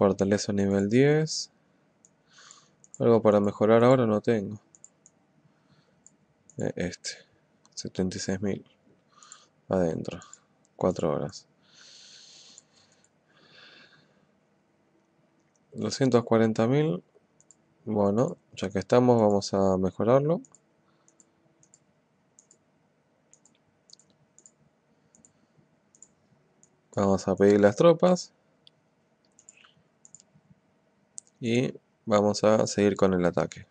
Fortaleza nivel 10. Algo para mejorar ahora no tengo. Eh, este. 76.000. Adentro. 4 horas. 240.000. Bueno, ya que estamos vamos a mejorarlo. Vamos a pedir las tropas y vamos a seguir con el ataque.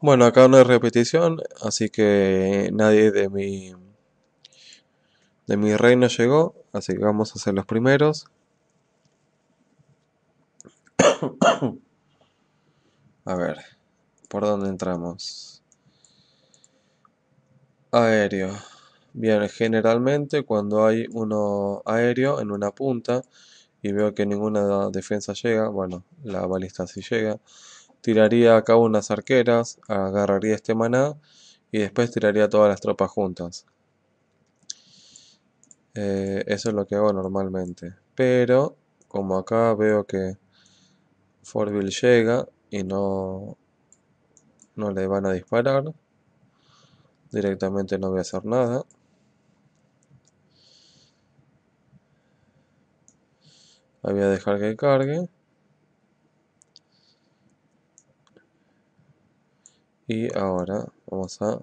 Bueno, acá no hay repetición, así que nadie de mi, de mi reino llegó, así que vamos a hacer los primeros. a ver, ¿por dónde entramos? Aéreo. Bien, generalmente cuando hay uno aéreo en una punta y veo que ninguna defensa llega, bueno, la balista sí llega, tiraría acá unas arqueras, agarraría este maná y después tiraría todas las tropas juntas. Eh, eso es lo que hago normalmente. Pero, como acá veo que Forville llega y no, no le van a disparar, directamente no voy a hacer nada. voy a dejar que cargue. Y ahora vamos a,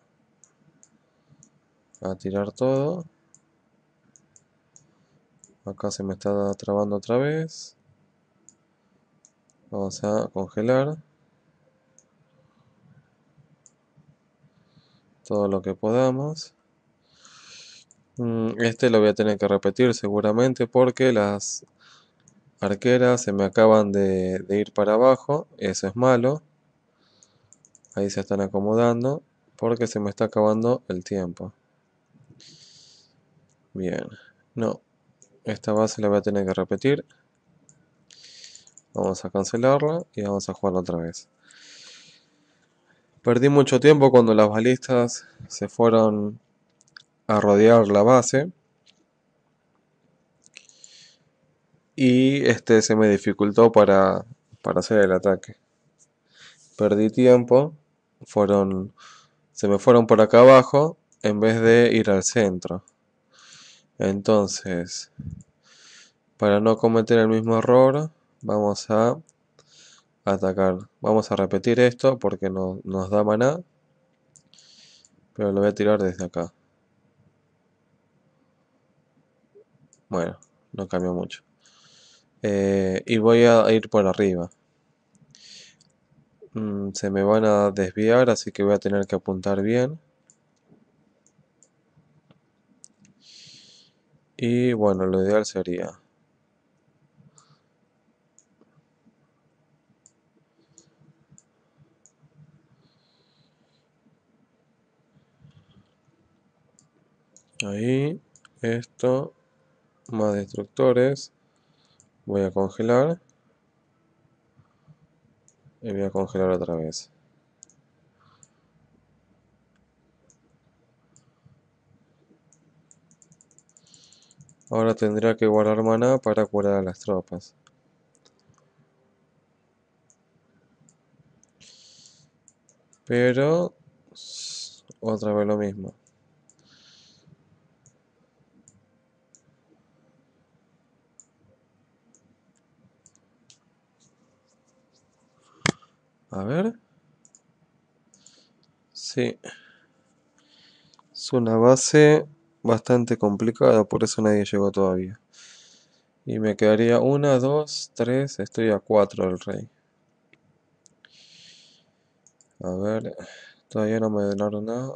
a tirar todo. Acá se me está trabando otra vez. Vamos a congelar. Todo lo que podamos. Mm, este lo voy a tener que repetir seguramente porque las arquera, se me acaban de, de ir para abajo, eso es malo. Ahí se están acomodando porque se me está acabando el tiempo. Bien, no, esta base la voy a tener que repetir. Vamos a cancelarla y vamos a jugar otra vez. Perdí mucho tiempo cuando las balistas se fueron a rodear la base. y este se me dificultó para, hacer el ataque. Perdí tiempo, fueron, se me fueron por acá abajo en vez de ir al centro. Entonces, para no cometer el mismo error, vamos a atacar. Vamos a repetir esto porque no, nos da maná. Pero lo voy a tirar desde acá. Bueno, no cambió mucho. Eh, y voy a ir por arriba. Mm, se me van a desviar, así que voy a tener que apuntar bien. Y bueno, lo ideal sería... Ahí, esto, más destructores voy a congelar y voy a congelar otra vez ahora tendría que guardar maná para curar a las tropas pero otra vez lo mismo Es una base bastante complicada, por eso nadie llegó todavía. Y me quedaría una, dos, tres, estoy a cuatro del rey. A ver, todavía no me denaron nada.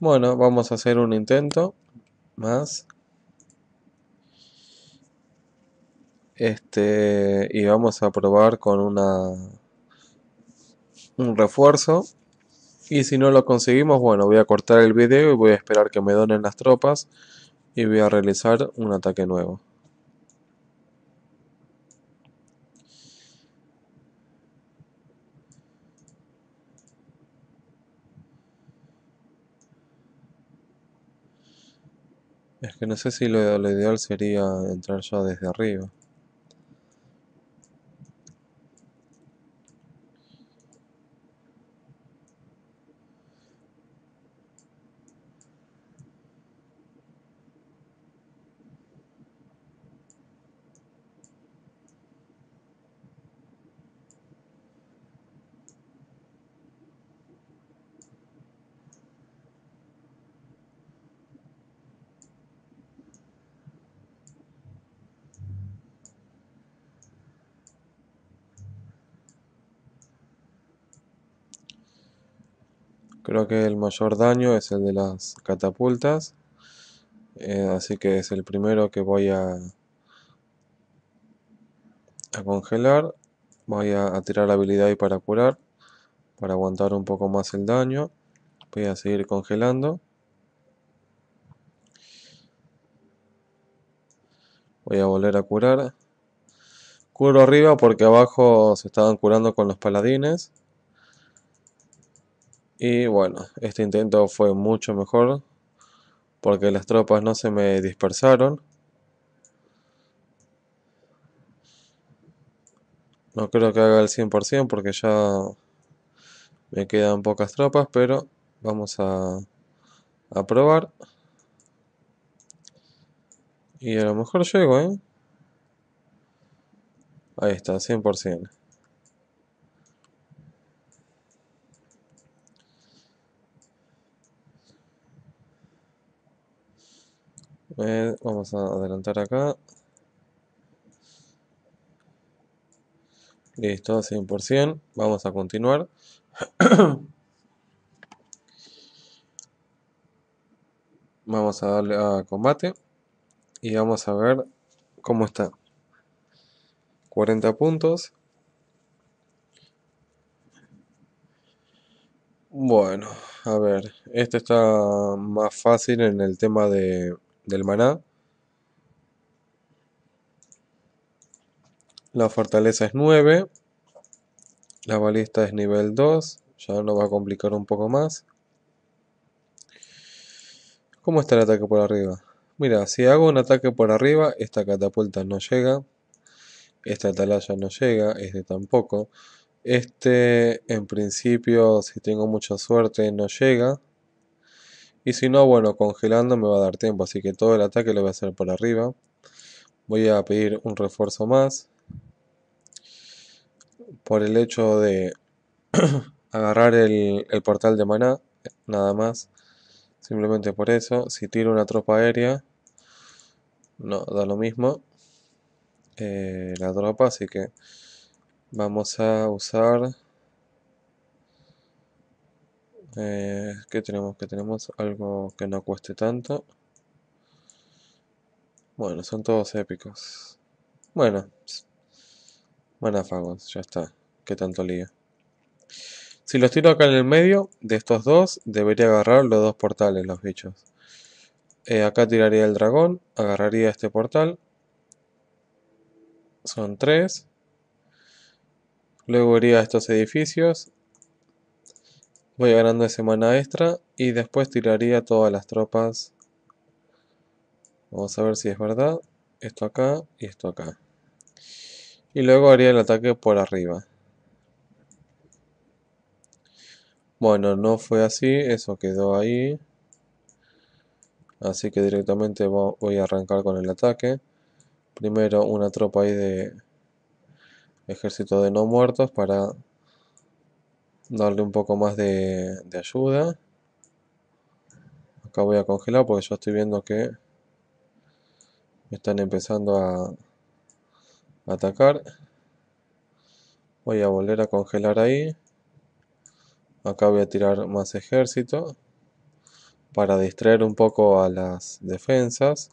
Bueno, vamos a hacer un intento más. Este, y vamos a probar con una un refuerzo. Y si no lo conseguimos, bueno, voy a cortar el video y voy a esperar que me donen las tropas. Y voy a realizar un ataque nuevo. Es que no sé si lo, lo ideal sería entrar ya desde arriba. Creo que el mayor daño es el de las catapultas. Eh, así que es el primero que voy a, congelar. Voy a, tirar tirar habilidad y para curar. Para aguantar un poco más el daño. Voy a seguir congelando. Voy a volver a curar. Curo arriba porque abajo se estaban curando con los paladines. Y bueno, este intento fue mucho mejor porque las tropas no se me dispersaron. No creo que haga el 100% porque ya me quedan pocas tropas, pero vamos a, probar. Y a lo mejor llego, ¿eh? Ahí está, 100%. Eh, vamos a adelantar acá. Listo, 100%. Vamos a continuar. vamos a darle a combate. Y vamos a ver cómo está. 40 puntos. Bueno, a ver, Esto está más fácil en el tema de del maná. La fortaleza es 9. La balista es nivel 2. Ya nos va a complicar un poco más. ¿Cómo está el ataque por arriba? Mira, si hago un ataque por arriba, esta catapulta no llega. Esta atalaya no llega, este tampoco. Este, en principio, si tengo mucha suerte, no llega. Y si no, bueno, congelando me va a dar tiempo, así que todo el ataque lo voy a hacer por arriba. Voy a pedir un refuerzo más. Por el hecho de agarrar el, portal de maná, nada más. Simplemente por eso. Si tiro una tropa aérea, no, da lo mismo. Eh, la tropa, así que vamos a usar eh, ¿Qué tenemos? Que tenemos algo que no cueste tanto. Bueno, son todos épicos. Bueno. Manáfagos, ya está. Que tanto lío. Si los tiro acá en el medio de estos dos, debería agarrar los dos portales, los bichos. Eh, acá tiraría el dragón, agarraría este portal. Son tres. Luego iría a estos edificios Voy ganando semana extra y después tiraría todas las tropas. Vamos a ver si es verdad. Esto acá y esto acá. Y luego haría el ataque por arriba. Bueno, no fue así. Eso quedó ahí. Así que directamente voy a arrancar con el ataque. Primero una tropa ahí de ejército de no muertos para darle un poco más de, ayuda. Acá voy a congelar porque yo estoy viendo que me están empezando a atacar. Voy a volver a congelar ahí. Acá voy a tirar más ejército para distraer un poco a las defensas.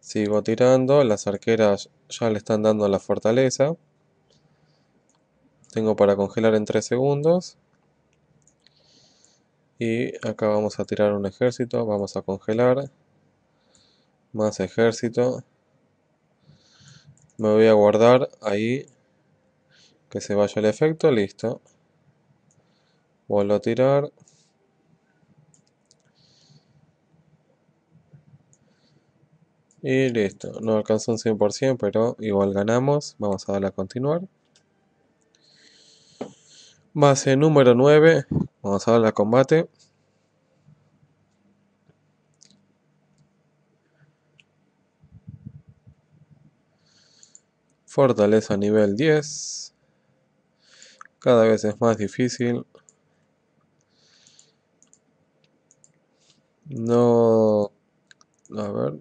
Sigo tirando, las arqueras ya le están dando la fortaleza tengo para congelar en 3 segundos y acá vamos a tirar un ejército vamos a congelar más ejército me voy a guardar ahí que se vaya el efecto listo vuelvo a tirar y listo no alcanzó un 100% pero igual ganamos vamos a darle a continuar Base número 9. Vamos a darle a combate. Fortaleza nivel 10. Cada vez es más difícil. No... A ver.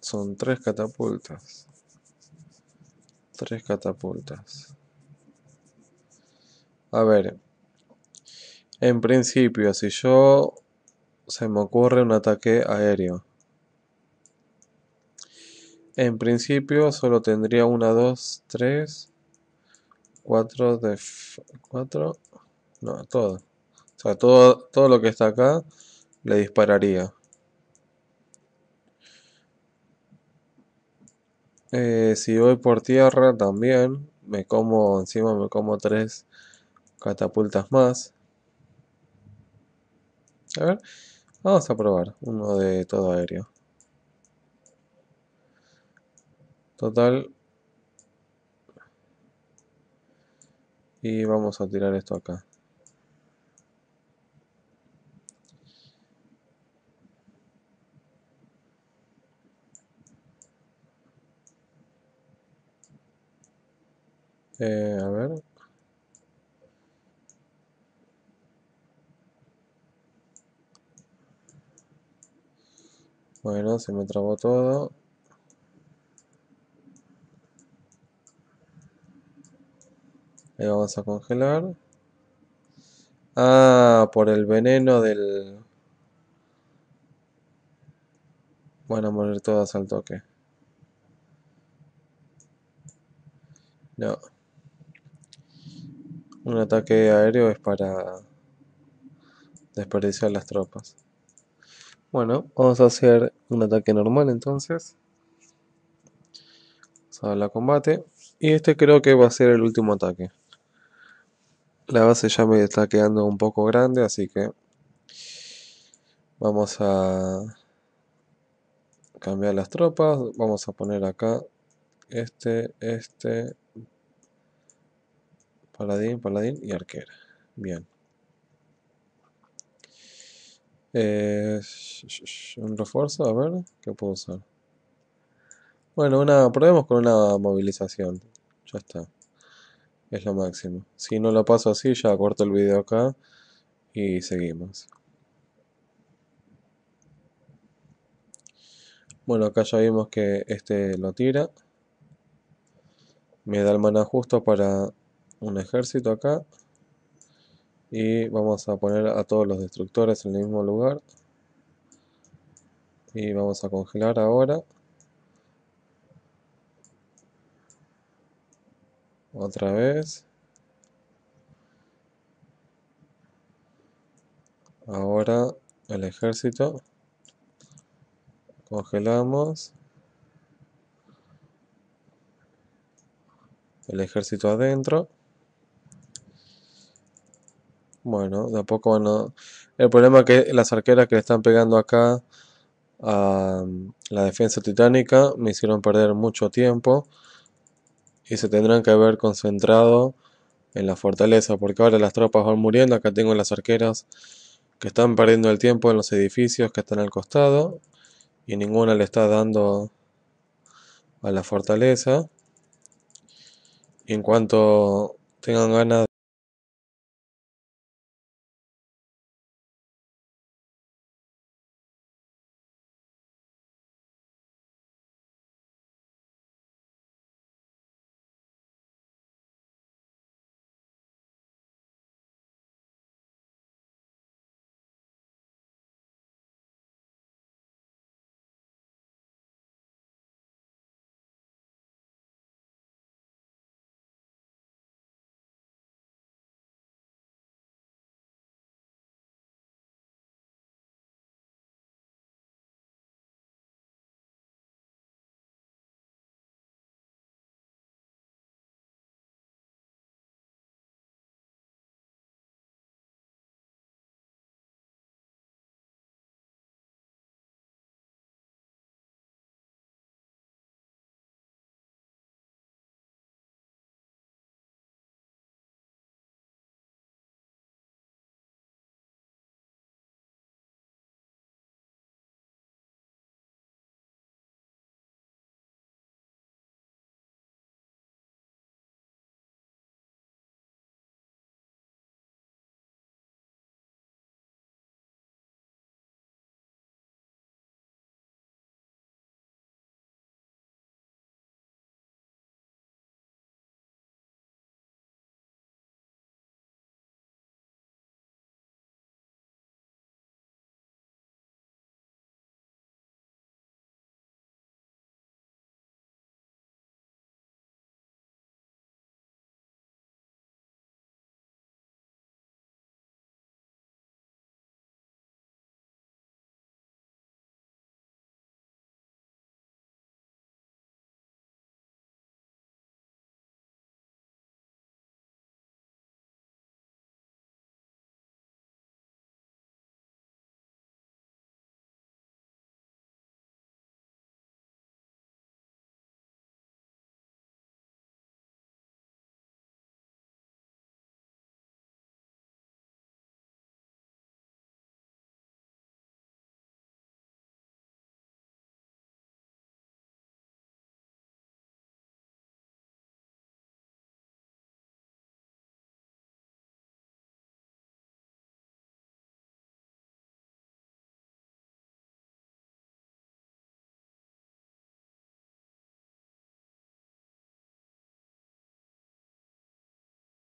Son tres catapultas. Tres catapultas. A ver, en principio, si yo se me ocurre un ataque aéreo, en principio solo tendría una, dos, tres, cuatro de cuatro, no, todo. O sea, todo, todo lo que está acá le dispararía. Eh, si voy por tierra también, me como, encima me como tres catapultas más. A ver, vamos a probar uno de todo aéreo. Total. Y vamos a tirar esto acá. Eh, a ver, Bueno, se me trabó todo. Ahí vamos a congelar. Ah, por el veneno del... Van a morir todas al toque. No. Un ataque aéreo es para desperdiciar las tropas. Bueno, vamos a hacer un ataque normal entonces. Vamos a darle a combate. Y este creo que va a ser el último ataque. La base ya me está quedando un poco grande, así que vamos a cambiar las tropas. Vamos a poner acá este, este, paladín, paladín y arquera. Bien. Eh, un refuerzo, a ver, ¿qué puedo usar? Bueno, una, probemos con una movilización. Ya está. Es lo máximo. Si no lo paso así, ya corto el video acá y seguimos. Bueno, acá ya vimos que este lo tira. Me da el mana justo para un ejército acá y vamos a poner a todos los destructores en el mismo lugar y vamos a congelar ahora otra vez ahora el ejército congelamos el ejército adentro bueno, de a poco El problema es que las arqueras que le están pegando acá a mm, la defensa titánica me hicieron perder mucho tiempo y se tendrán que haber concentrado en la fortaleza porque ahora las tropas van muriendo. Acá tengo las arqueras que están perdiendo el tiempo en los edificios que están al costado y ninguna le está dando a la fortaleza. En cuanto tengan ganas